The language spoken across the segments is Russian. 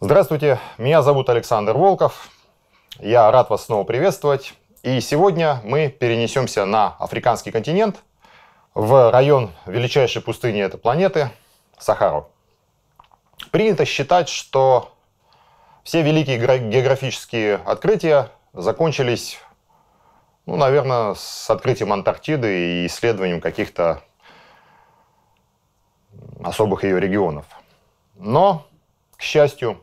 Здравствуйте, меня зовут Александр Волков. Я рад вас снова приветствовать. И сегодня мы перенесемся на африканский континент, в район величайшей пустыни этой планеты – Сахару. Принято считать, что все великие географические открытия закончились, ну, наверное, с открытием Антарктиды и исследованием каких-то особых ее регионов. Но, к счастью,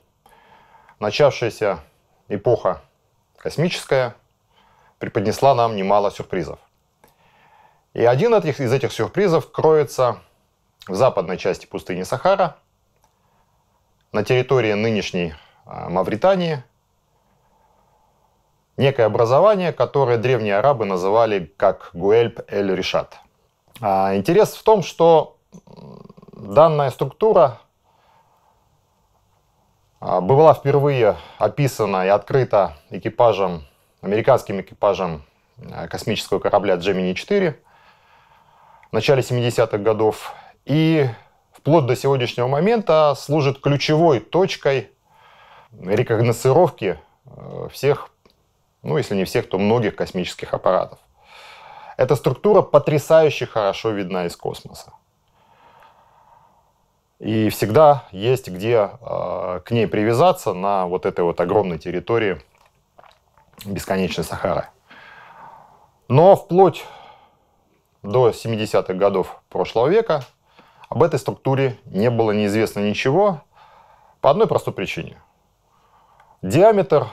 начавшаяся эпоха космическая преподнесла нам немало сюрпризов. И один из этих сюрпризов кроется в западной части пустыни Сахара, на территории нынешней а, Мавритании, некое образование, которое древние арабы называли как Гуэльб эль-Ришат. А, интерес в том, что данная структура а, была впервые описана и открыта экипажем, американским экипажем а, космического корабля Gemini 4 в начале 70-х годов. И вплоть до сегодняшнего момента служит ключевой точкой рекогносцировки э, всех, ну если не всех, то многих космических аппаратов. Эта структура потрясающе хорошо видна из космоса. И всегда есть где а, к ней привязаться на вот этой вот огромной территории бесконечной Сахары. Но вплоть до 70-х годов прошлого века об этой структуре не было неизвестно ничего по одной простой причине. Диаметр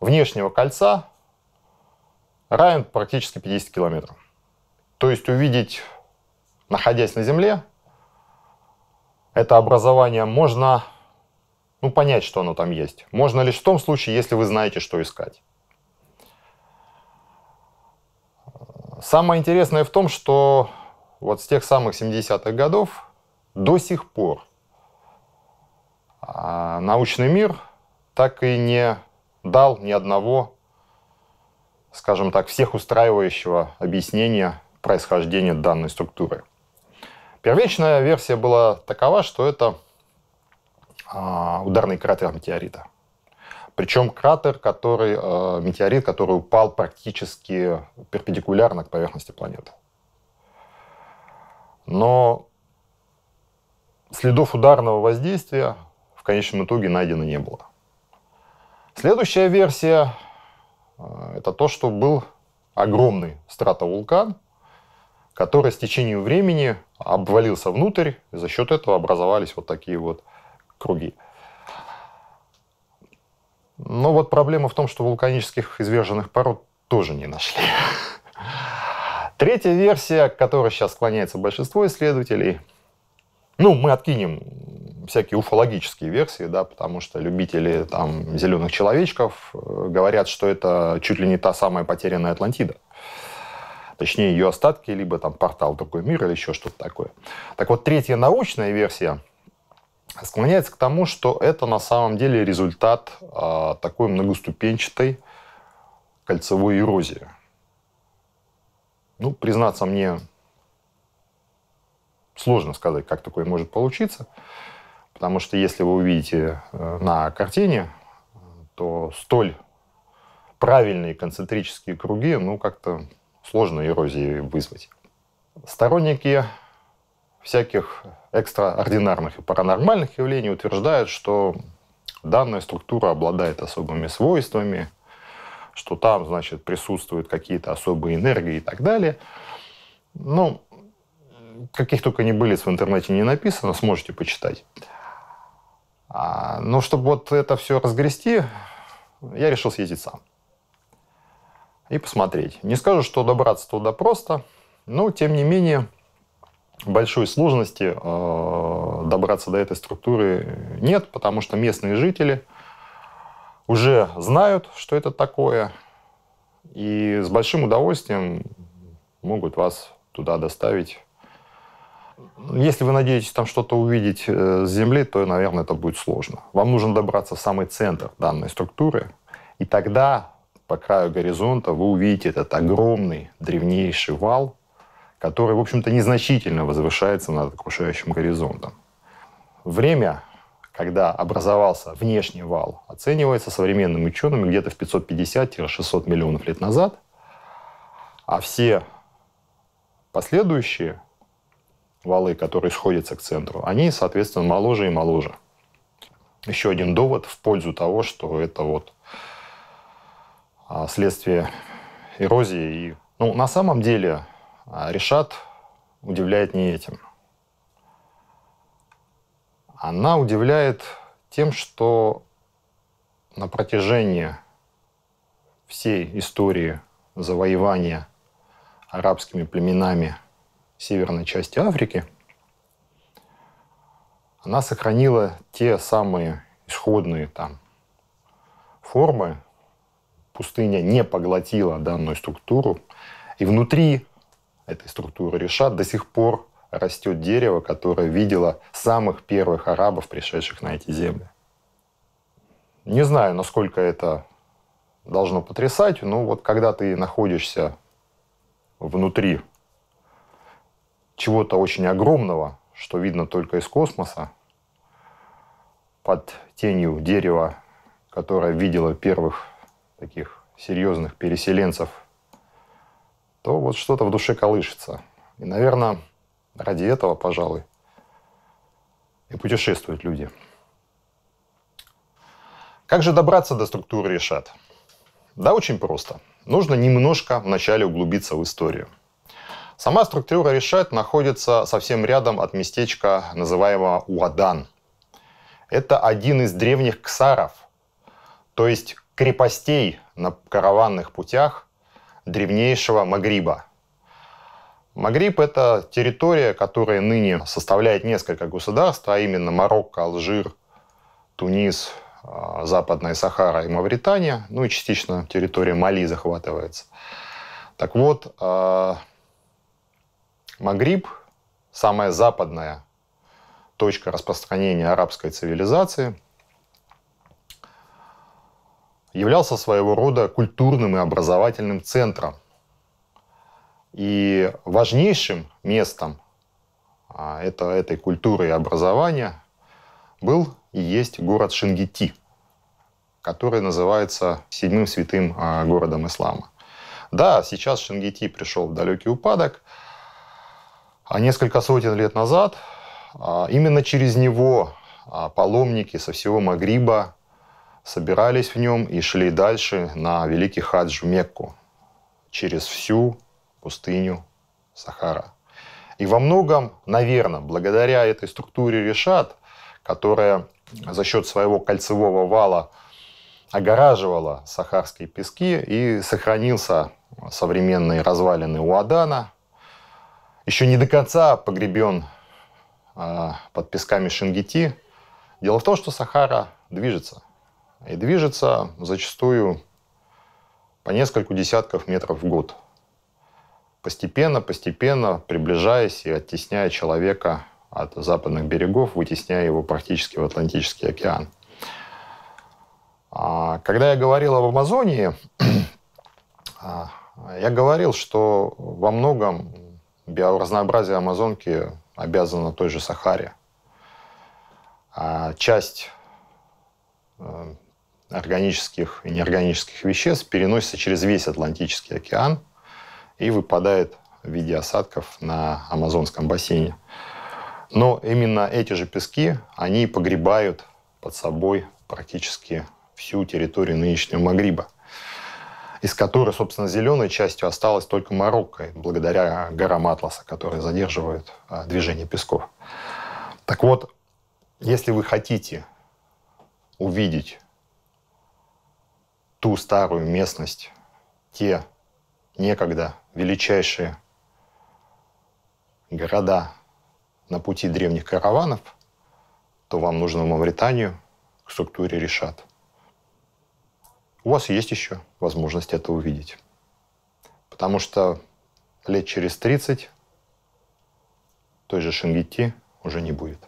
внешнего кольца равен практически 50 километрам. То есть увидеть, находясь на Земле, это образование можно ну, понять, что оно там есть. Можно лишь в том случае, если вы знаете, что искать. Самое интересное в том, что вот с тех самых 70-х годов до сих пор а, научный мир так и не дал ни одного, скажем так, всех устраивающего объяснения происхождения данной структуры. Первичная версия была такова, что это а, ударный кратер метеорита. Причем кратер, который, э, метеорит, который упал практически перпендикулярно к поверхности планеты. Но следов ударного воздействия в конечном итоге найдено не было. Следующая версия э, – это то, что был огромный стратовулкан, который с течением времени обвалился внутрь, за счет этого образовались вот такие вот круги. Но вот проблема в том, что вулканических изверженных пород тоже не нашли. Третья версия, к которой сейчас склоняется большинство исследователей, ну, мы откинем всякие уфологические версии, да, потому что любители там зеленых человечков э, говорят, что это чуть ли не та самая потерянная Атлантида точнее ее остатки, либо там портал другой мир или еще что-то такое. Так вот, третья научная версия склоняется к тому, что это на самом деле результат э, такой многоступенчатой кольцевой эрозии. Ну, признаться мне, сложно сказать, как такое может получиться, потому что если вы увидите э, на картине, то столь правильные концентрические круги, ну, как-то сложно эрозии вызвать. Сторонники всяких экстраординарных и паранормальных явлений утверждают, что данная структура обладает особыми свойствами, что там, значит, присутствуют какие-то особые энергии и так далее. Ну, каких только не были в интернете не написано, сможете почитать. А, но ну, чтобы вот это все разгрести, я решил съездить сам и посмотреть. Не скажу, что добраться туда просто, но, тем не менее, большой сложности э, добраться до этой структуры нет, потому что местные жители уже знают, что это такое, и с большим удовольствием могут вас туда доставить. Если вы надеетесь там что-то увидеть э, с земли, то, наверное, это будет сложно. Вам нужно добраться в самый центр данной структуры, и тогда по краю горизонта вы увидите этот огромный древнейший вал, который, в общем-то, незначительно возвышается над окружающим горизонтом. Время, когда образовался внешний вал, оценивается современными учеными где-то в 550-600 миллионов лет назад, а все последующие валы, которые сходятся к центру, они, соответственно, моложе и моложе. Еще один довод в пользу того, что это вот а, следствие эрозии. И, ну, на самом деле а, Решат удивляет не этим. Она удивляет тем, что на протяжении всей истории завоевания арабскими племенами северной части Африки, она сохранила те самые исходные там формы, пустыня не поглотила данную структуру, и внутри этой структуры решат до сих пор растет дерево, которое видело самых первых арабов, пришедших на эти земли. Не знаю, насколько это должно потрясать, но вот когда ты находишься внутри чего-то очень огромного, что видно только из космоса, под тенью дерева, которое видело первых таких серьезных переселенцев, то вот что-то в душе колышется. И, наверное, ради этого, пожалуй, и путешествуют люди. Как же добраться до структуры решат? Да, очень просто. Нужно немножко вначале углубиться в историю. Сама структура решат находится совсем рядом от местечка, называемого Уадан. Это один из древних ксаров, то есть крепостей на караванных путях древнейшего Магриба. Магриб – это территория, которая ныне составляет несколько государств, а именно Марокко, Алжир, Тунис, а, Западная Сахара и Мавритания, ну и частично территория Мали захватывается. Так вот, а, Магриб – самая западная точка распространения арабской цивилизации – являлся своего рода культурным и образовательным центром. И важнейшим местом а, это, этой культуры и образования был и есть город Шингити, который называется седьмым святым а, городом ислама. Да, сейчас Шингити пришел в далекий упадок, а несколько сотен лет назад а, именно через него паломники со всего Магриба собирались в нем и шли дальше на Великий Хадж в Мекку через всю пустыню Сахара. И во многом, наверное, благодаря этой структуре решат, которая за счет своего кольцевого вала огораживала сахарские пески и сохранился современный развалины Уадана. Еще не до конца погребен а, под песками Шингити. Дело в том, что Сахара движется – и движется зачастую по нескольку десятков метров в год. Постепенно, постепенно приближаясь и оттесняя человека от западных берегов, вытесняя его практически в Атлантический океан. А, когда я говорил об Амазонии, а, я говорил, что во многом биоразнообразие Амазонки обязано той же Сахаре. А, часть э, органических и неорганических веществ переносится через весь Атлантический океан и выпадает в виде осадков на Амазонском бассейне. Но именно эти же пески, они погребают под собой практически всю территорию нынешнего Магриба, из которой, собственно, зеленой частью осталась только Марокко, благодаря горам Атласа, которые задерживают а, движение песков. Так вот, если вы хотите увидеть ту старую местность, те некогда величайшие города на пути древних караванов, то вам нужно в Мавританию к структуре решат. У вас есть еще возможность это увидеть. Потому что лет через 30 той же Шингити уже не будет.